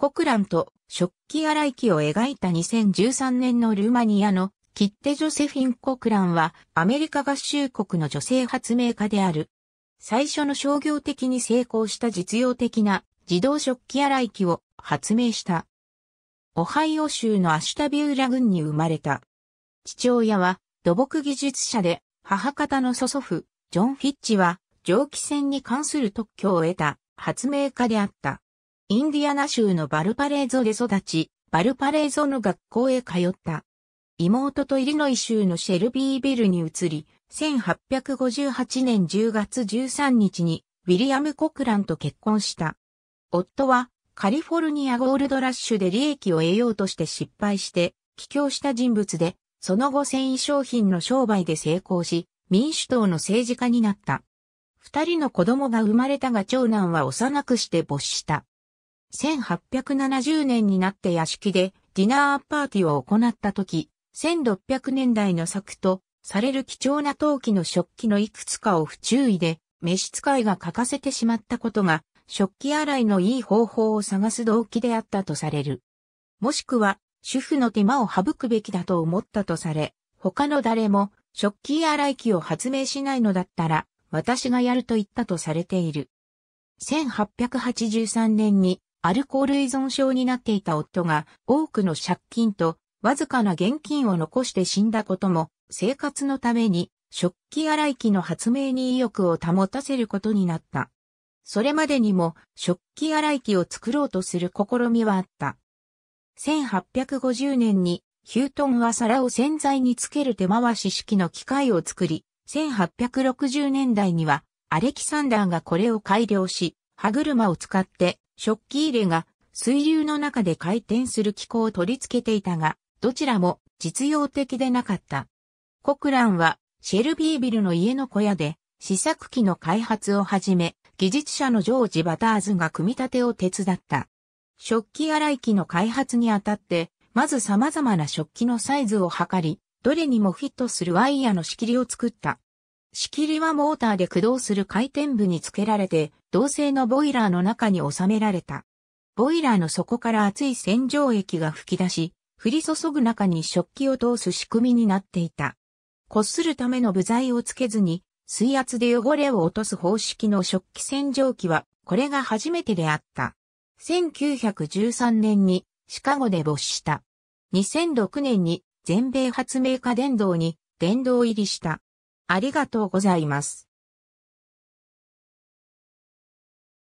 コクランと食器洗い機を描いた2013年のルーマニアのキッテ・ジョセフィン・コクランはアメリカ合衆国の女性発明家である。最初の商業的に成功した実用的な自動食器洗い機を発明した。オハイオ州のアシュタビューラ郡に生まれた。父親は土木技術者で母方の祖祖父、ジョン・フィッチは蒸気船に関する特許を得た発明家であった。インディアナ州のバルパレーゾで育ち、バルパレーゾの学校へ通った。妹とイリノイ州のシェルビービルに移り、1858年10月13日にウィリアム・コクランと結婚した。夫はカリフォルニアゴールドラッシュで利益を得ようとして失敗して、帰郷した人物で、その後繊維商品の商売で成功し、民主党の政治家になった。二人の子供が生まれたが長男は幼くして没した。1870年になって屋敷でディナーパーティーを行った時、1600年代の作とされる貴重な陶器の食器のいくつかを不注意で召使いが欠かせてしまったことが食器洗いのいい方法を探す動機であったとされる。もしくは主婦の手間を省くべきだと思ったとされ、他の誰も食器洗い機を発明しないのだったら私がやると言ったとされている。1883年にアルコール依存症になっていた夫が多くの借金とわずかな現金を残して死んだことも生活のために食器洗い機の発明に意欲を保たせることになった。それまでにも食器洗い機を作ろうとする試みはあった。1850年にヒュートンは皿を洗剤につける手回し式の機械を作り、1860年代にはアレキサンダーがこれを改良し、歯車を使って食器入れが水流の中で回転する機構を取り付けていたが、どちらも実用的でなかった。コクランはシェルビービルの家の小屋で試作機の開発をはじめ、技術者のジョージ・バターズが組み立てを手伝った。食器洗い機の開発にあたって、まず様々な食器のサイズを測り、どれにもフィットするワイヤーの仕切りを作った。仕切りはモーターで駆動する回転部に付けられて、同性のボイラーの中に収められた。ボイラーの底から熱い洗浄液が噴き出し、降り注ぐ中に食器を通す仕組みになっていた。こするための部材をつけずに、水圧で汚れを落とす方式の食器洗浄機は、これが初めてであった。1913年にシカゴで没した。2006年に全米発明家電動に電動入りした。ありがとうございます。